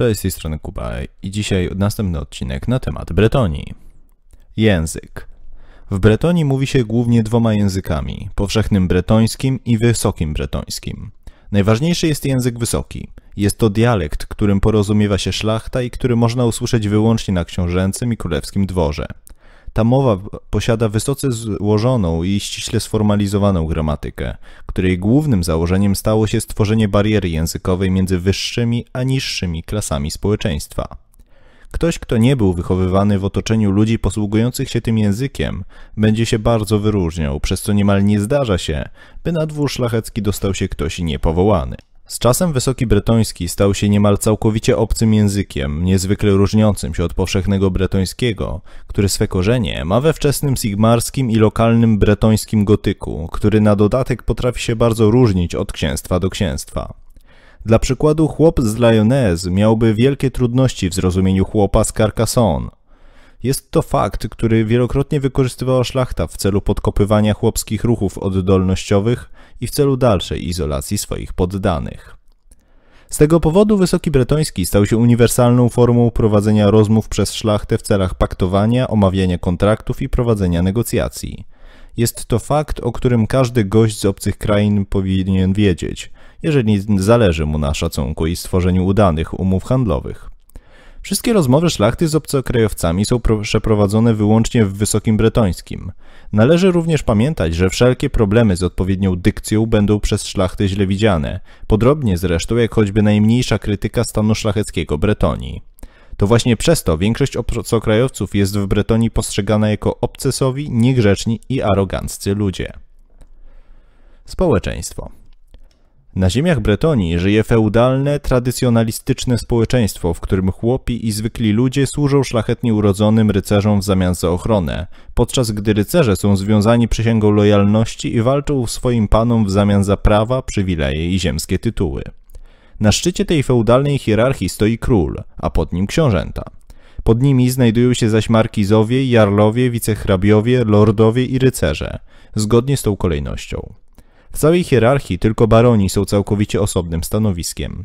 Cześć, z tej strony Kuba i dzisiaj następny odcinek na temat Bretonii. Język. W Bretonii mówi się głównie dwoma językami, powszechnym bretońskim i wysokim bretońskim. Najważniejszy jest język wysoki. Jest to dialekt, którym porozumiewa się szlachta i który można usłyszeć wyłącznie na książęcym i królewskim dworze. Ta mowa posiada wysoce złożoną i ściśle sformalizowaną gramatykę, której głównym założeniem stało się stworzenie bariery językowej między wyższymi a niższymi klasami społeczeństwa. Ktoś, kto nie był wychowywany w otoczeniu ludzi posługujących się tym językiem, będzie się bardzo wyróżniał, przez co niemal nie zdarza się, by na dwór szlachecki dostał się ktoś niepowołany. Z czasem wysoki bretoński stał się niemal całkowicie obcym językiem, niezwykle różniącym się od powszechnego bretońskiego, który swe korzenie ma we wczesnym sigmarskim i lokalnym bretońskim gotyku, który na dodatek potrafi się bardzo różnić od księstwa do księstwa. Dla przykładu chłop z Lyonez miałby wielkie trudności w zrozumieniu chłopa z Carcassonne. Jest to fakt, który wielokrotnie wykorzystywała szlachta w celu podkopywania chłopskich ruchów oddolnościowych i w celu dalszej izolacji swoich poddanych. Z tego powodu Wysoki Bretoński stał się uniwersalną formą prowadzenia rozmów przez szlachtę w celach paktowania, omawiania kontraktów i prowadzenia negocjacji. Jest to fakt, o którym każdy gość z obcych krain powinien wiedzieć, jeżeli zależy mu na szacunku i stworzeniu udanych umów handlowych. Wszystkie rozmowy szlachty z obcokrajowcami są przeprowadzone wyłącznie w Wysokim Bretońskim – Należy również pamiętać, że wszelkie problemy z odpowiednią dykcją będą przez szlachty źle widziane, podobnie zresztą jak choćby najmniejsza krytyka stanu szlacheckiego Bretonii. To właśnie przez to większość obcokrajowców jest w Bretonii postrzegana jako obcesowi, niegrzeczni i aroganccy ludzie. Społeczeństwo na ziemiach Bretonii żyje feudalne, tradycjonalistyczne społeczeństwo, w którym chłopi i zwykli ludzie służą szlachetnie urodzonym rycerzom w zamian za ochronę, podczas gdy rycerze są związani przysięgą lojalności i walczą swoim panom w zamian za prawa, przywileje i ziemskie tytuły. Na szczycie tej feudalnej hierarchii stoi król, a pod nim książęta. Pod nimi znajdują się zaś markizowie, jarlowie, wicehrabiowie, lordowie i rycerze, zgodnie z tą kolejnością. W całej hierarchii tylko baroni są całkowicie osobnym stanowiskiem.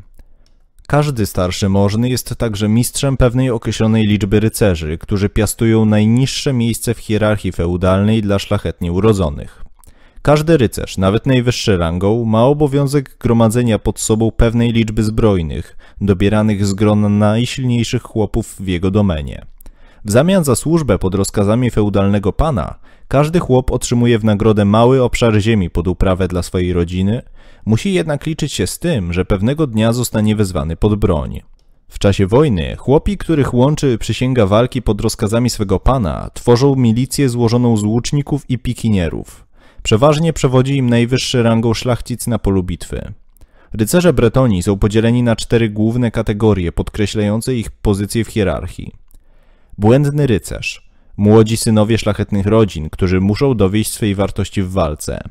Każdy starszy możny jest także mistrzem pewnej określonej liczby rycerzy, którzy piastują najniższe miejsce w hierarchii feudalnej dla szlachetnie urodzonych. Każdy rycerz, nawet najwyższy rangą, ma obowiązek gromadzenia pod sobą pewnej liczby zbrojnych, dobieranych z grona najsilniejszych chłopów w jego domenie. W zamian za służbę pod rozkazami feudalnego pana, każdy chłop otrzymuje w nagrodę mały obszar ziemi pod uprawę dla swojej rodziny, musi jednak liczyć się z tym, że pewnego dnia zostanie wezwany pod broń. W czasie wojny chłopi, których łączy przysięga walki pod rozkazami swego pana, tworzą milicję złożoną z łuczników i pikinierów. Przeważnie przewodzi im najwyższy rangą szlachcic na polu bitwy. Rycerze Bretoni są podzieleni na cztery główne kategorie podkreślające ich pozycję w hierarchii. Błędny rycerz. Młodzi synowie szlachetnych rodzin, którzy muszą dowieść swojej wartości w walce.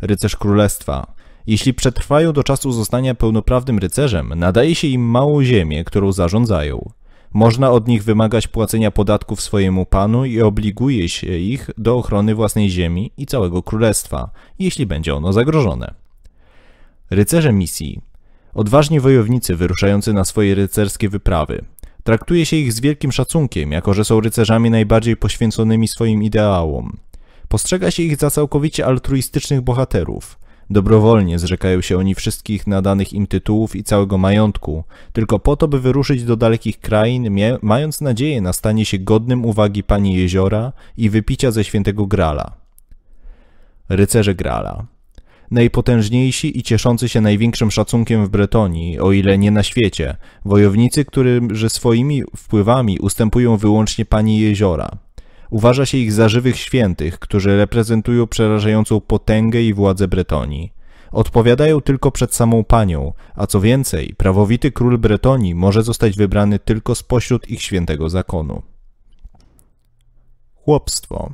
Rycerz Królestwa. Jeśli przetrwają do czasu zostania pełnoprawnym rycerzem, nadaje się im małą ziemię, którą zarządzają. Można od nich wymagać płacenia podatków swojemu panu i obliguje się ich do ochrony własnej ziemi i całego królestwa, jeśli będzie ono zagrożone. Rycerze misji. Odważni wojownicy wyruszający na swoje rycerskie wyprawy. Traktuje się ich z wielkim szacunkiem, jako że są rycerzami najbardziej poświęconymi swoim ideałom. Postrzega się ich za całkowicie altruistycznych bohaterów. Dobrowolnie zrzekają się oni wszystkich nadanych im tytułów i całego majątku, tylko po to, by wyruszyć do dalekich krain, mając nadzieję na stanie się godnym uwagi pani jeziora i wypicia ze świętego Grala. Rycerze Grala najpotężniejsi i cieszący się największym szacunkiem w Bretonii, o ile nie na świecie, wojownicy, którzy swoimi wpływami ustępują wyłącznie pani jeziora. Uważa się ich za żywych świętych, którzy reprezentują przerażającą potęgę i władzę Bretonii. Odpowiadają tylko przed samą panią, a co więcej, prawowity król Bretonii może zostać wybrany tylko spośród ich świętego zakonu. Chłopstwo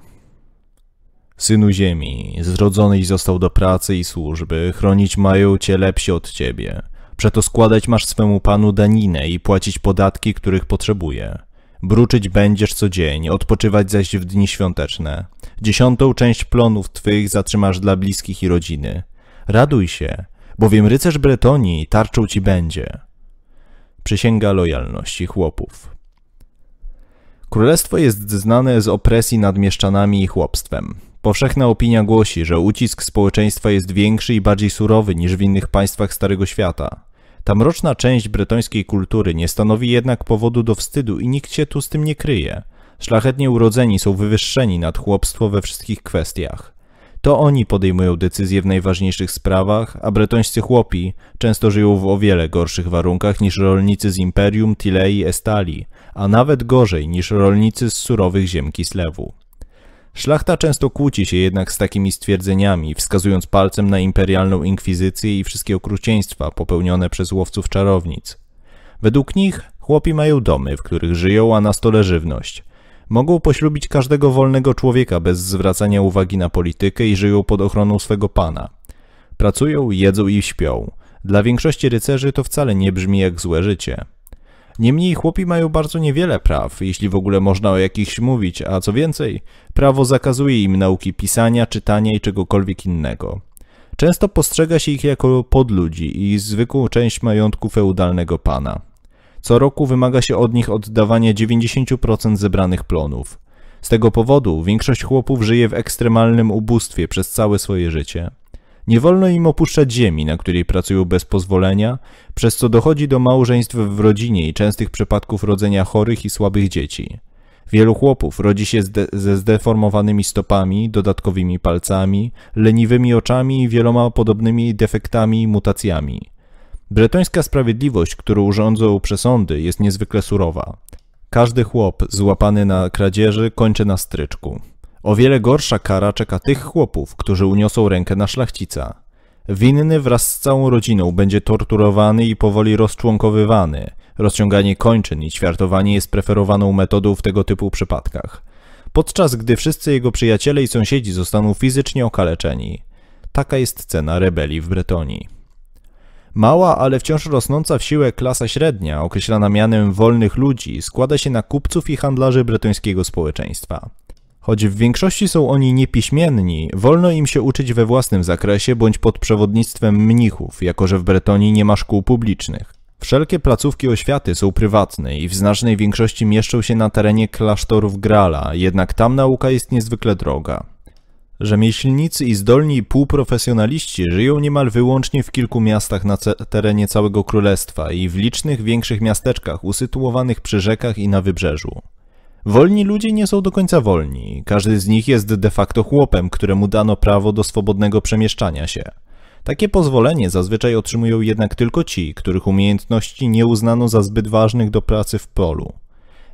Synu ziemi, zrodzonej został do pracy i służby, chronić mają cię lepsi od ciebie. Przeto składać masz swemu panu daninę i płacić podatki, których potrzebuje. Bruczyć będziesz co dzień, odpoczywać zaś w dni świąteczne. Dziesiątą część plonów twych zatrzymasz dla bliskich i rodziny. Raduj się, bowiem rycerz Bretonii tarczą ci będzie. Przysięga lojalności chłopów. Królestwo jest znane z opresji nad mieszczanami i chłopstwem. Powszechna opinia głosi, że ucisk społeczeństwa jest większy i bardziej surowy niż w innych państwach Starego Świata. Ta mroczna część bretońskiej kultury nie stanowi jednak powodu do wstydu i nikt się tu z tym nie kryje. Szlachetnie urodzeni są wywyższeni nad chłopstwo we wszystkich kwestiach. To oni podejmują decyzje w najważniejszych sprawach, a bretońscy chłopi często żyją w o wiele gorszych warunkach niż rolnicy z Imperium, Tilei, Estalii, a nawet gorzej niż rolnicy z surowych ziem Slewu. Szlachta często kłóci się jednak z takimi stwierdzeniami, wskazując palcem na imperialną inkwizycję i wszystkie okrucieństwa popełnione przez łowców czarownic. Według nich chłopi mają domy, w których żyją, a na stole żywność. Mogą poślubić każdego wolnego człowieka bez zwracania uwagi na politykę i żyją pod ochroną swego pana. Pracują, jedzą i śpią. Dla większości rycerzy to wcale nie brzmi jak złe życie. Niemniej chłopi mają bardzo niewiele praw, jeśli w ogóle można o jakichś mówić, a co więcej, prawo zakazuje im nauki pisania, czytania i czegokolwiek innego. Często postrzega się ich jako podludzi i zwykłą część majątku feudalnego pana. Co roku wymaga się od nich oddawania 90% zebranych plonów. Z tego powodu większość chłopów żyje w ekstremalnym ubóstwie przez całe swoje życie. Nie wolno im opuszczać ziemi, na której pracują bez pozwolenia, przez co dochodzi do małżeństw w rodzinie i częstych przypadków rodzenia chorych i słabych dzieci. Wielu chłopów rodzi się zde ze zdeformowanymi stopami, dodatkowymi palcami, leniwymi oczami i wieloma podobnymi defektami i mutacjami. Bretońska sprawiedliwość, którą urządzą przesądy, jest niezwykle surowa. Każdy chłop złapany na kradzieży kończy na stryczku. O wiele gorsza kara czeka tych chłopów, którzy uniosą rękę na szlachcica. Winny wraz z całą rodziną będzie torturowany i powoli rozczłonkowywany. Rozciąganie kończyn i ćwiartowanie jest preferowaną metodą w tego typu przypadkach. Podczas gdy wszyscy jego przyjaciele i sąsiedzi zostaną fizycznie okaleczeni. Taka jest cena rebelii w Bretonii. Mała, ale wciąż rosnąca w siłę klasa średnia, określana mianem wolnych ludzi, składa się na kupców i handlarzy bretońskiego społeczeństwa. Choć w większości są oni niepiśmienni, wolno im się uczyć we własnym zakresie bądź pod przewodnictwem mnichów, jako że w Bretonii nie ma szkół publicznych. Wszelkie placówki oświaty są prywatne i w znacznej większości mieszczą się na terenie klasztorów Grala, jednak tam nauka jest niezwykle droga. Rzemieślnicy i zdolni półprofesjonaliści żyją niemal wyłącznie w kilku miastach na terenie całego królestwa i w licznych większych miasteczkach usytuowanych przy rzekach i na wybrzeżu. Wolni ludzie nie są do końca wolni. Każdy z nich jest de facto chłopem, któremu dano prawo do swobodnego przemieszczania się. Takie pozwolenie zazwyczaj otrzymują jednak tylko ci, których umiejętności nie uznano za zbyt ważnych do pracy w polu.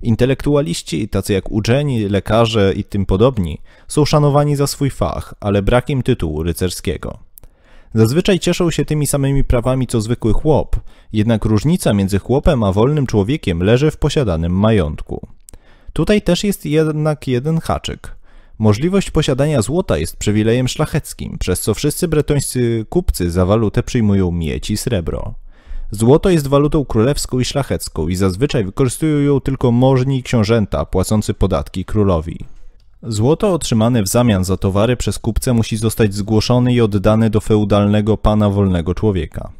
Intelektualiści, tacy jak uczeni, lekarze i tym podobni, są szanowani za swój fach, ale brak im tytułu rycerskiego. Zazwyczaj cieszą się tymi samymi prawami co zwykły chłop, jednak różnica między chłopem a wolnym człowiekiem leży w posiadanym majątku. Tutaj też jest jednak jeden haczyk. Możliwość posiadania złota jest przywilejem szlacheckim, przez co wszyscy bretońscy kupcy za walutę przyjmują miedź i srebro. Złoto jest walutą królewską i szlachecką i zazwyczaj wykorzystują ją tylko możni i książęta płacący podatki królowi. Złoto otrzymane w zamian za towary przez kupcę musi zostać zgłoszony i oddane do feudalnego pana wolnego człowieka.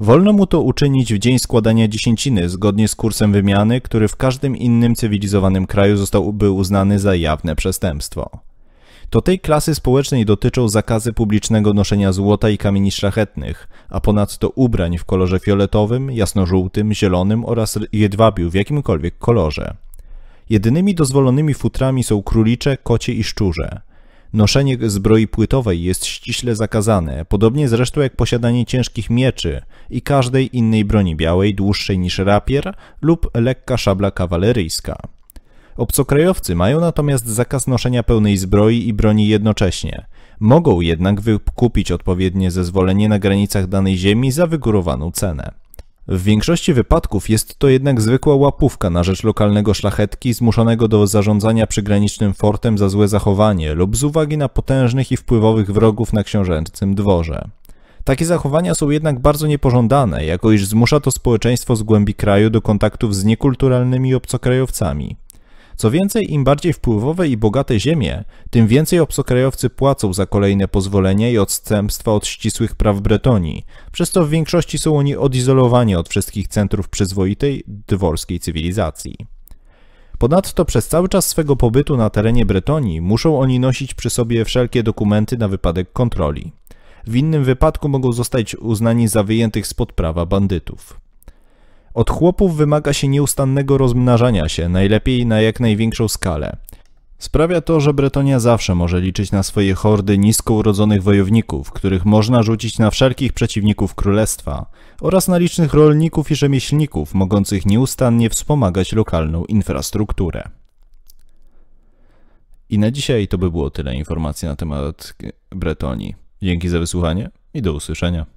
Wolno mu to uczynić w dzień składania dziesięciny, zgodnie z kursem wymiany, który w każdym innym cywilizowanym kraju zostałby uznany za jawne przestępstwo. To tej klasy społecznej dotyczą zakazy publicznego noszenia złota i kamieni szlachetnych, a ponadto ubrań w kolorze fioletowym, jasnożółtym, zielonym oraz jedwabiu w jakimkolwiek kolorze. Jedynymi dozwolonymi futrami są królicze, kocie i szczurze. Noszenie zbroi płytowej jest ściśle zakazane, podobnie zresztą jak posiadanie ciężkich mieczy i każdej innej broni białej dłuższej niż rapier lub lekka szabla kawaleryjska. Obcokrajowcy mają natomiast zakaz noszenia pełnej zbroi i broni jednocześnie. Mogą jednak wykupić odpowiednie zezwolenie na granicach danej ziemi za wygórowaną cenę. W większości wypadków jest to jednak zwykła łapówka na rzecz lokalnego szlachetki zmuszonego do zarządzania przygranicznym fortem za złe zachowanie lub z uwagi na potężnych i wpływowych wrogów na książęcym dworze. Takie zachowania są jednak bardzo niepożądane, jako iż zmusza to społeczeństwo z głębi kraju do kontaktów z niekulturalnymi obcokrajowcami. Co więcej, im bardziej wpływowe i bogate ziemie, tym więcej obcokrajowcy płacą za kolejne pozwolenia i odstępstwa od ścisłych praw Bretonii, przez to w większości są oni odizolowani od wszystkich centrów przyzwoitej, dworskiej cywilizacji. Ponadto przez cały czas swego pobytu na terenie Bretonii muszą oni nosić przy sobie wszelkie dokumenty na wypadek kontroli. W innym wypadku mogą zostać uznani za wyjętych spod prawa bandytów. Od chłopów wymaga się nieustannego rozmnażania się, najlepiej na jak największą skalę. Sprawia to, że Bretonia zawsze może liczyć na swoje hordy nisko urodzonych wojowników, których można rzucić na wszelkich przeciwników królestwa, oraz na licznych rolników i rzemieślników, mogących nieustannie wspomagać lokalną infrastrukturę. I na dzisiaj to by było tyle informacji na temat Bretonii. Dzięki za wysłuchanie i do usłyszenia.